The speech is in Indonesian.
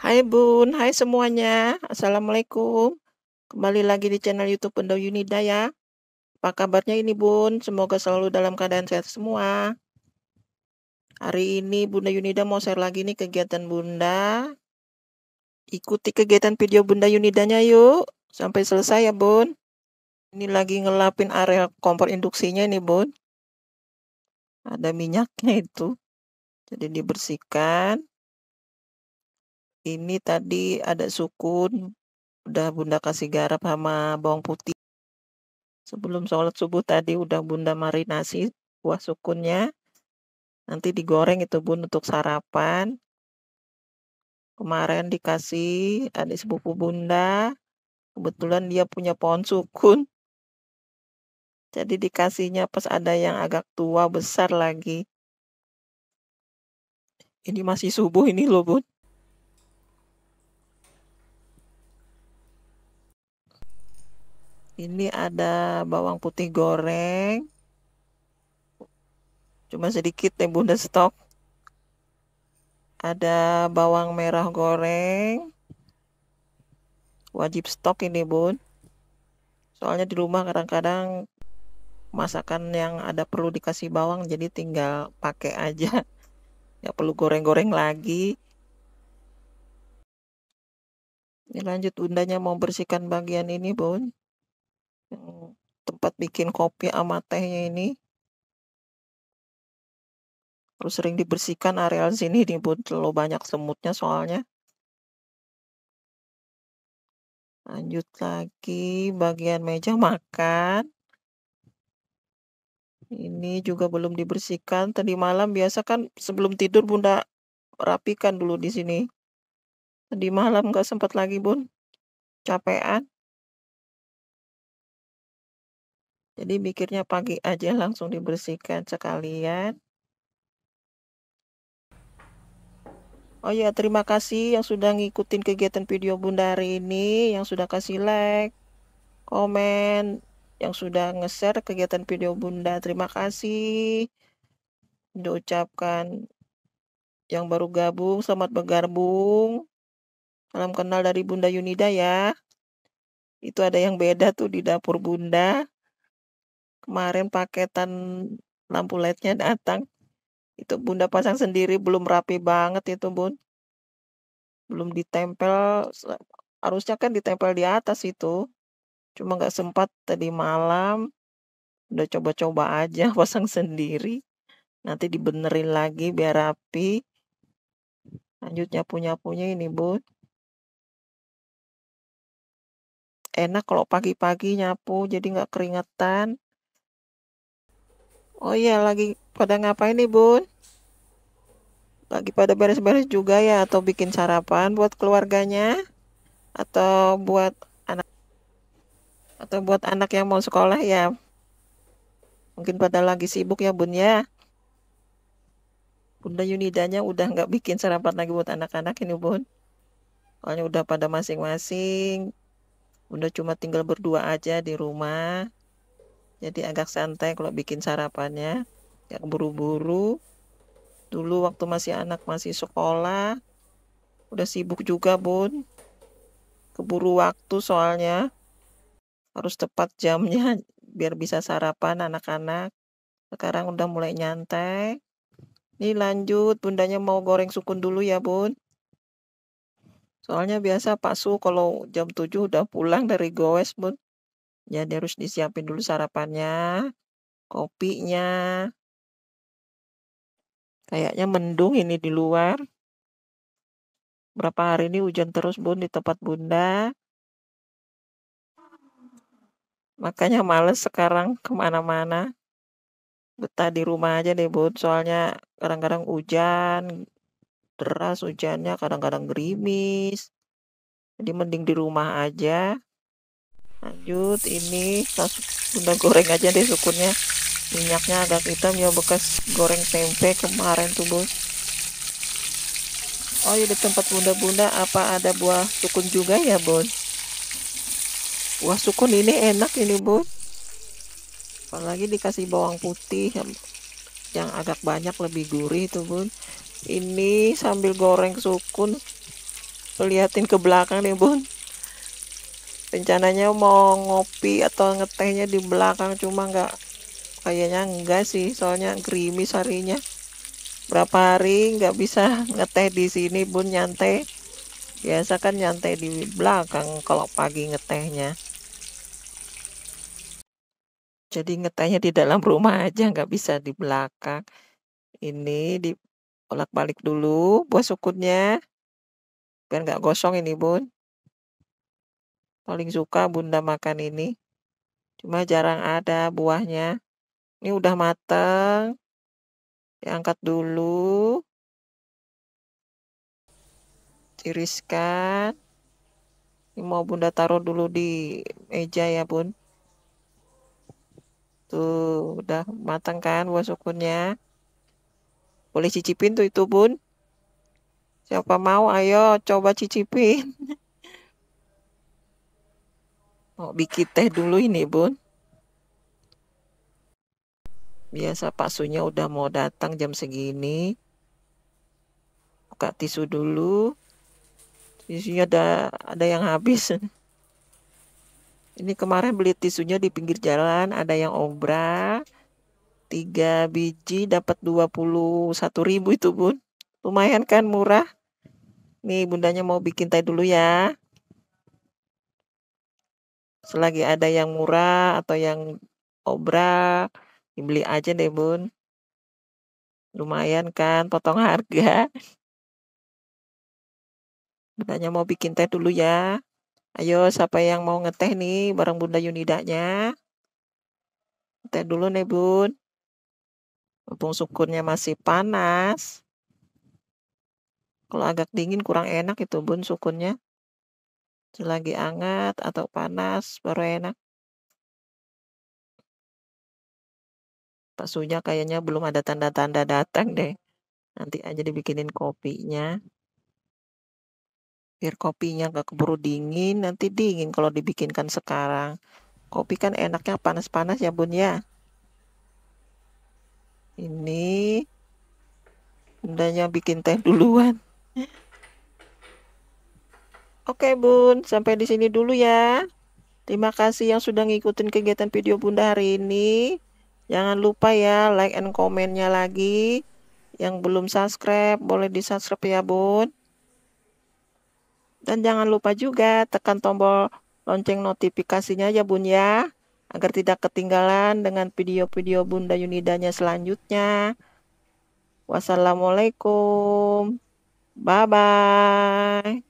Hai Bun, hai semuanya. Assalamualaikum. Kembali lagi di channel YouTube Bunda Yunida ya. Apa kabarnya ini Bun? Semoga selalu dalam keadaan sehat semua. Hari ini Bunda Yunida mau share lagi nih kegiatan Bunda. Ikuti kegiatan video Bunda Yunidanya yuk. Sampai selesai ya Bun. Ini lagi ngelapin area kompor induksinya ini Bun. Ada minyaknya itu. Jadi dibersihkan ini tadi ada sukun, udah Bunda kasih garam sama bawang putih. Sebelum sholat subuh tadi udah Bunda marinasi buah sukunnya. Nanti digoreng itu Bun untuk sarapan. Kemarin dikasih adik sepupu Bunda. Kebetulan dia punya pohon sukun. Jadi dikasihnya pas ada yang agak tua besar lagi. Ini masih subuh ini loh Bun. Ini ada bawang putih goreng. Cuma sedikit deh ya, Bunda stok. Ada bawang merah goreng. Wajib stok ini Bun. Soalnya di rumah kadang-kadang masakan yang ada perlu dikasih bawang jadi tinggal pakai aja. Ya perlu goreng-goreng lagi. Ini lanjut undanya mau bersihkan bagian ini bun tempat bikin kopi sama tehnya ini. Harus sering dibersihkan areal sini nih pun terlalu banyak semutnya soalnya. Lanjut lagi bagian meja makan. Ini juga belum dibersihkan. Tadi malam biasa kan sebelum tidur Bunda rapikan dulu di sini. Tadi malam nggak sempat lagi Bun. Capean. Jadi mikirnya pagi aja langsung dibersihkan sekalian. Oh ya, terima kasih yang sudah ngikutin kegiatan video Bunda hari ini, yang sudah kasih like, komen, yang sudah nge-share kegiatan video Bunda. Terima kasih. Diucapkan yang baru gabung, selamat bergabung. Salam kenal dari Bunda Yunida ya. Itu ada yang beda tuh di dapur Bunda kemarin paketan lampu LED-nya datang. Itu Bunda pasang sendiri belum rapi banget itu, Bun. Belum ditempel, harusnya kan ditempel di atas itu. Cuma nggak sempat tadi malam. Udah coba-coba aja pasang sendiri. Nanti dibenerin lagi biar rapi. Lanjutnya punya-punya ini, Bun. enak kalau pagi-pagi nyapu jadi nggak keringetan Oh iya, lagi pada ngapain nih, Bun? Lagi pada beres-beres juga ya atau bikin sarapan buat keluarganya atau buat anak atau buat anak yang mau sekolah ya. Mungkin pada lagi sibuk ya, Bun ya. Bunda Yunidanya udah nggak bikin sarapan lagi buat anak-anak ini, Bun. Soalnya udah pada masing-masing. Bunda cuma tinggal berdua aja di rumah jadi agak santai kalau bikin sarapannya nggak buru-buru dulu waktu masih anak masih sekolah udah sibuk juga bun keburu waktu soalnya harus tepat jamnya biar bisa sarapan anak-anak sekarang udah mulai nyantai ini lanjut bundanya mau goreng sukun dulu ya bun soalnya biasa Pak Su kalau jam 7 udah pulang dari goes bun jadi harus disiapin dulu sarapannya, kopinya. Kayaknya mendung ini di luar. Berapa hari ini hujan terus bun di tempat bunda. Makanya males sekarang kemana-mana. Betah di rumah aja deh bun. Soalnya kadang-kadang hujan. Deras hujannya, kadang-kadang gerimis. Jadi mending di rumah aja lanjut ini langsung bunda goreng aja deh sukunnya minyaknya agak hitam ya bekas goreng tempe kemarin tuh bos oh ya di tempat bunda-bunda apa ada buah sukun juga ya bun buah sukun ini enak ini bun apalagi dikasih bawang putih yang, yang agak banyak lebih gurih tuh bun ini sambil goreng sukun liatin ke belakang nih bun rencananya mau ngopi atau ngetehnya di belakang cuma nggak kayaknya enggak sih soalnya gerimis harinya berapa hari nggak bisa ngeteh di sini bun nyantai biasa kan nyantai di belakang kalau pagi ngetehnya jadi ngetehnya di dalam rumah aja nggak bisa di belakang ini di bolak balik dulu buah sukutnya biar nggak gosong ini bun Paling suka Bunda makan ini. Cuma jarang ada buahnya. Ini udah matang, Diangkat dulu. Tiriskan. Ini mau Bunda taruh dulu di meja ya, Bun. Tuh, udah matang kan buah sukunnya. Boleh cicipin tuh itu, Bun. Siapa mau ayo coba cicipin. Mau bikin teh dulu ini, Bun. Biasa Pak Sunya udah mau datang jam segini. Buka tisu dulu. Tisunya ada ada yang habis. Ini kemarin beli tisunya di pinggir jalan, ada yang obra. tiga biji dapat dua puluh satu ribu itu, Bun. Lumayan kan murah. Nih, bundanya mau bikin teh dulu ya selagi ada yang murah atau yang obra, dibeli aja deh bun lumayan kan potong harga bundanya mau bikin teh dulu ya ayo siapa yang mau ngeteh nih bareng bunda Yunidanya teh dulu nih bun mumpung sukunnya masih panas kalau agak dingin kurang enak itu bun sukunnya Selagi anget atau panas baru enak. Pak Suja kayaknya belum ada tanda-tanda datang deh. Nanti aja dibikinin kopinya. Biar kopinya gak keburu dingin, nanti dingin kalau dibikinkan sekarang. Kopi kan enaknya panas-panas ya bun ya. Ini bundanya bikin teh duluan. Oke Bun, sampai di sini dulu ya. Terima kasih yang sudah ngikutin kegiatan video Bunda hari ini. Jangan lupa ya like and komennya lagi. Yang belum subscribe boleh di subscribe ya Bun. Dan jangan lupa juga tekan tombol lonceng notifikasinya ya Bun ya. Agar tidak ketinggalan dengan video-video Bunda Yunidanya selanjutnya. Wassalamualaikum. Bye-bye.